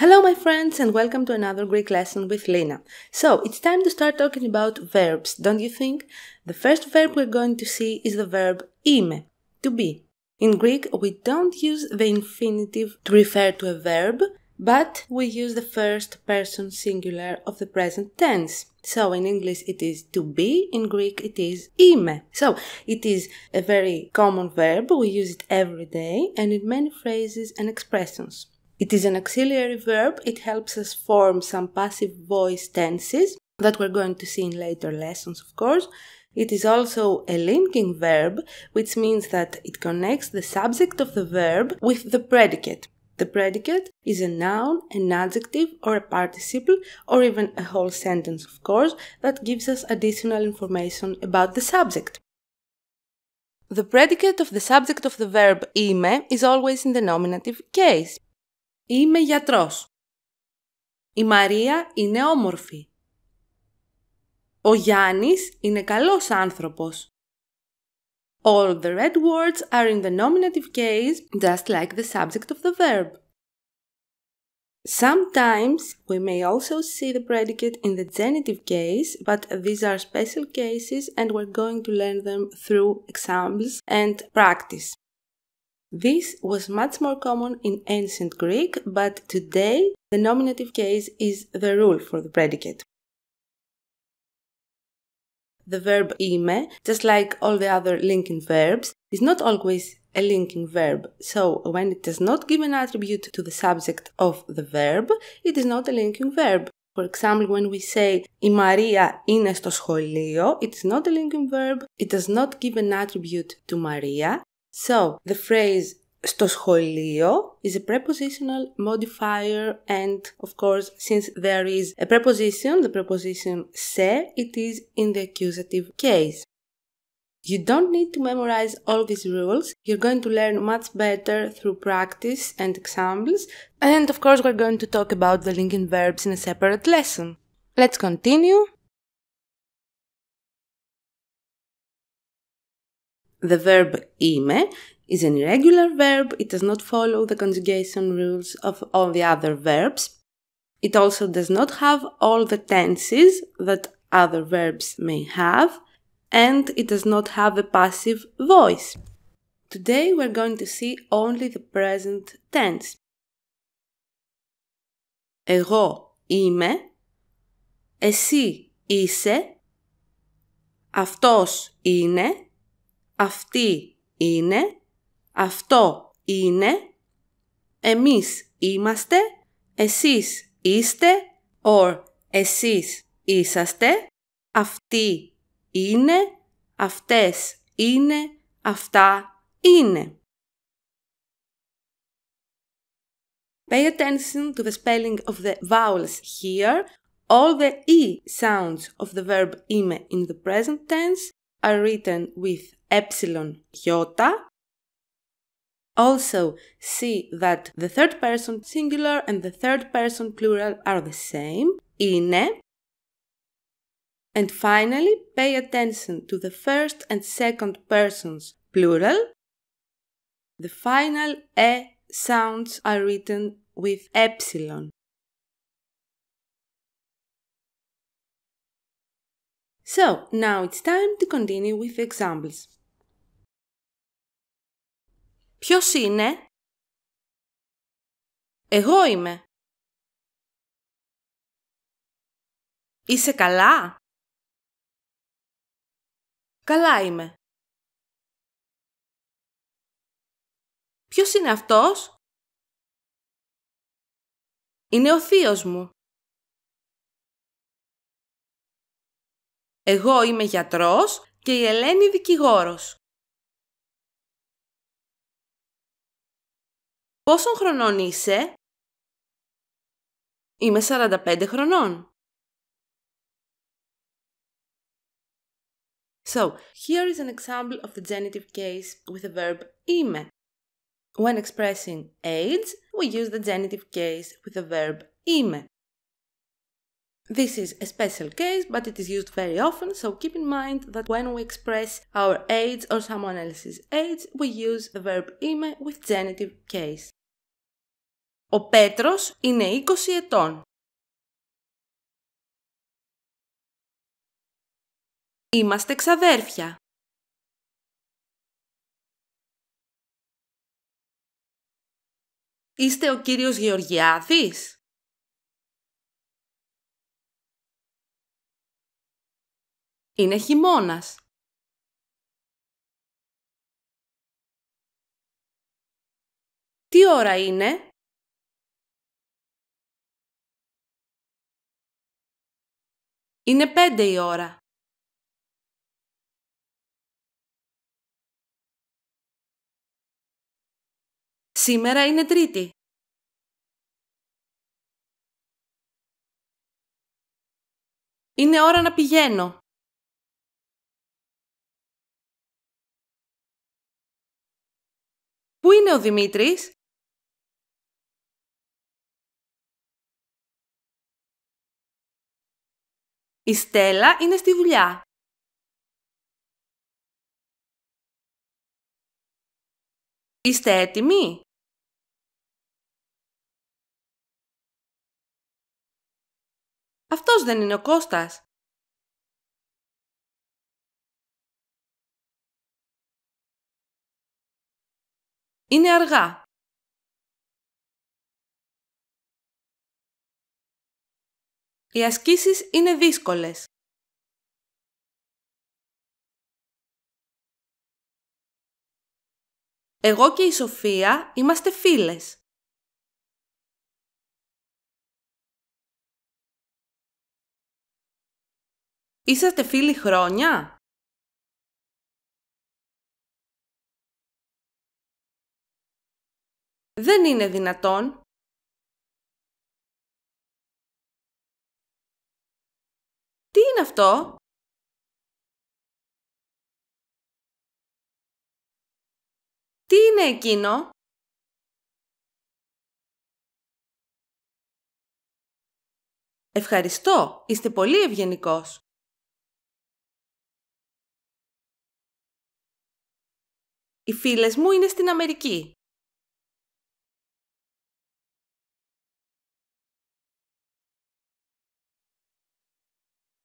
Hello my friends and welcome to another Greek lesson with Lena. So, it's time to start talking about verbs, don't you think? The first verb we're going to see is the verb ime, to be. In Greek, we don't use the infinitive to refer to a verb, but we use the first person singular of the present tense. So in English it is to be, in Greek it is ime. So it is a very common verb, we use it every day and in many phrases and expressions. It is an auxiliary verb. It helps us form some passive voice tenses that we're going to see in later lessons, of course. It is also a linking verb, which means that it connects the subject of the verb with the predicate. The predicate is a noun, an adjective, or a participle, or even a whole sentence, of course, that gives us additional information about the subject. The predicate of the subject of the verb imē is always in the nominative case. Είμαι γιατρός. Η Μαρία είναι όμορφη. Ο Γιάννης είναι καλός άνθρωπος. All the red words are in the nominative case, just like the subject of the verb. Sometimes we may also see the predicate in the genitive case, but these are special cases and we're going to learn them through examples and practice. This was much more common in ancient Greek, but today the nominative case is the rule for the predicate. The verb ime, just like all the other linking verbs, is not always a linking verb, so when it does not give an attribute to the subject of the verb, it is not a linking verb. For example, when we say «Η Maria είναι στο σχολείο», it's not a linking verb, it does not give an attribute to Maria, so, the phrase στο σχολείο is a prepositional modifier and of course since there is a preposition, the preposition σε, it is in the accusative case. You don't need to memorize all these rules. You're going to learn much better through practice and examples. And of course, we're going to talk about the linking verbs in a separate lesson. Let's continue. The verb "ime" is an irregular verb. It does not follow the conjugation rules of all the other verbs. It also does not have all the tenses that other verbs may have, and it does not have a passive voice. Today we're going to see only the present tense. Εγώ είμαι, εσύ είσαι, αυτός είναι, Αυτή είναι, αυτό είναι, εμείς είμαστε, εσείς είστε, or εσείς είσαστε, αυτή είναι, αυτές είναι, αυτά είναι. Pay attention to the spelling of the vowels here. All the e sounds of the verb είμαι in the present tense are written with epsilon iota. Also, see that the third person singular and the third person plural are the same, ine. And finally, pay attention to the first and second persons plural. The final e sounds are written with epsilon. So, now it's time to continue with the examples. Ποιος είναι? Εγώ είμαι. Είσαι καλά? Καλά είμαι. Ποιος είναι αυτός? Είναι ο θείος μου. Εγώ είμαι γιατρός και η Ελένη δικηγόρος. Πόσον χρονών είσαι? Είμαι 45 χρονών. So, here is an example of the genitive case with the verb είμαι. When expressing age, we use the genitive case with the verb είμαι. This is a special case, but it is used very often, so keep in mind that when we express our age or someone else's age, we use the verb είμαι with genitive case. Ο Πέτρος είναι 20 ετών. Είμαστε ξαδέρφια. Είστε ο κύριος Γεωργιάδης. Είναι χειμώνας. Τι ώρα είναι? Είναι πέντε η ώρα. Σήμερα είναι τρίτη. Είναι ώρα να πηγαίνω. Πού είναι ο Δημήτρης? Η Στέλλα είναι στη δουλειά. Είστε έτοιμοι? Αυτός δεν είναι ο Κώστας. Είναι αργά. Οι ασκήσεις είναι δύσκολες. Εγώ και η Σοφία είμαστε φίλες. Είσαστε φίλοι χρόνια? Δεν είναι δυνατόν. Τι είναι αυτό? Τι είναι εκείνο? Ευχαριστώ, είστε πολύ ευγενικός. Οι φίλες μου είναι στην Αμερική.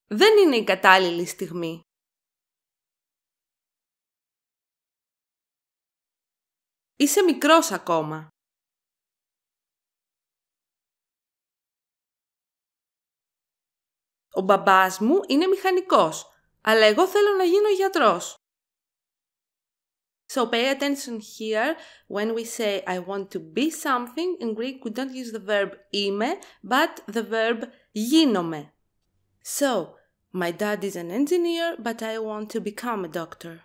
δεν είναι η κατάλληλη στιγμή. Είσαι μικρός ακόμα. Ο μπαμπάς μου είναι μηχανικός, αλλά εγώ θέλω να γίνω γιατρός. So pay attention here when we say I want to be something. In Greek we don't use the verb είμαι, but the verb γίνομαι. So, my dad is an engineer, but I want to become a doctor.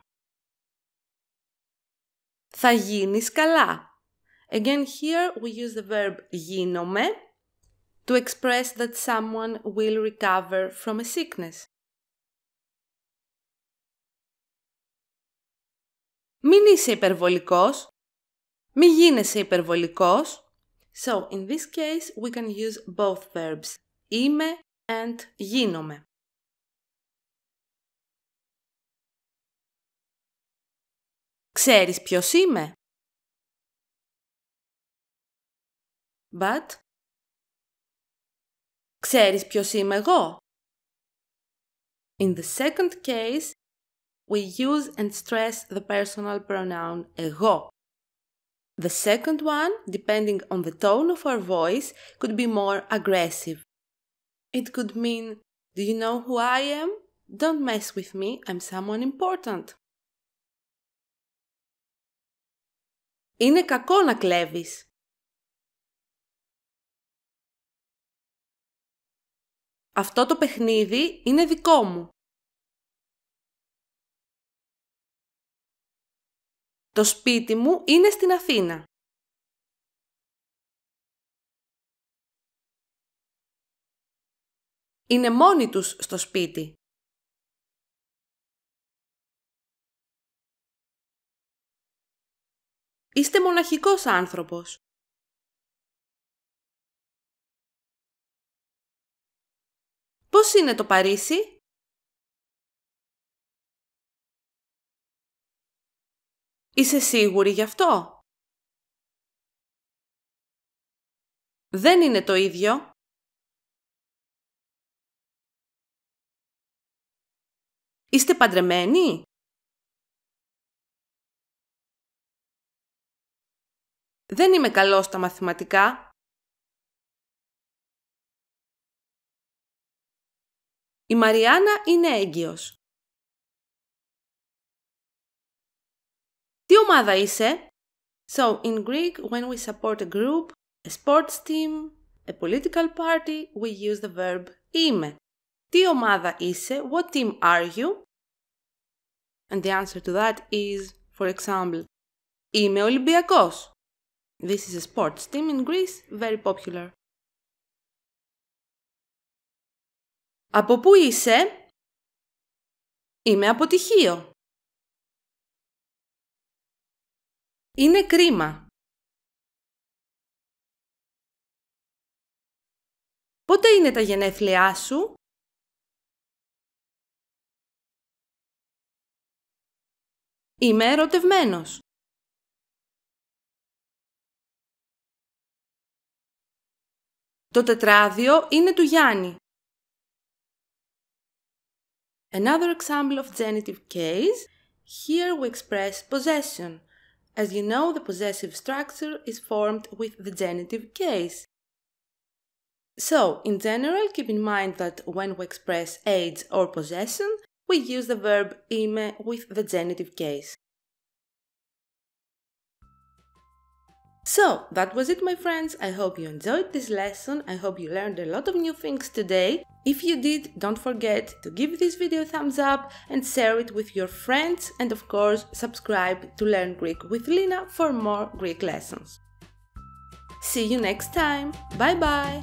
Θα γίνεις καλά. Again, here we use the verb γίνομαι to express that someone will recover from a sickness. Μην είσαι υπερβολικός. Μη γίνεσαι υπερβολικός. So, in this case, we can use both verbs. Είμαι and γίνομαι. Ξέρεις ποιος είμαι? But Ξέρεις ποιος είμαι εγώ? In the second case, we use and stress the personal pronoun εγώ. The second one, depending on the tone of our voice, could be more aggressive. It could mean, Do you know who I am? Don't mess with me, I'm someone important. Είναι κακό να κλέβεις. Αυτό το παιχνίδι είναι δικό μου. Το σπίτι μου είναι στην Αθήνα. είναι μόνοι τους στο σπίτι. Είστε μοναχικός άνθρωπος. Πώς είναι το Παρίσι? Είσαι σίγουρη γι' αυτό? Δεν είναι το ίδιο. Είστε παντρεμένοι? Δεν είμαι καλός στα μαθηματικά. Η Μαριάννα είναι έγκυος. Τι ομάδα είσαι? So, in Greek, when we support a group, a sports team, a political party, we use the verb είμαι. Τι ομάδα είσαι? What team are you? And the answer to that is, for example, Είμαι Ολυμπιακός. This is a sports team in Greece, very popular. Από πού είσαι? Είμαι από τυχείο. Είναι κρίμα. Πότε είναι τα γενέθλιά σου? Είμαι ερωτευμένος. Το τετράδιο είναι του Γιάννη. Another example of genitive case. Here we express possession. As you know, the possessive structure is formed with the genitive case. So, in general, keep in mind that when we express age or possession, we use the verb είμαι with the genitive case. So, that was it my friends, I hope you enjoyed this lesson, I hope you learned a lot of new things today. If you did, don't forget to give this video a thumbs up and share it with your friends and of course subscribe to Learn Greek with Lina for more Greek lessons. See you next time, bye bye!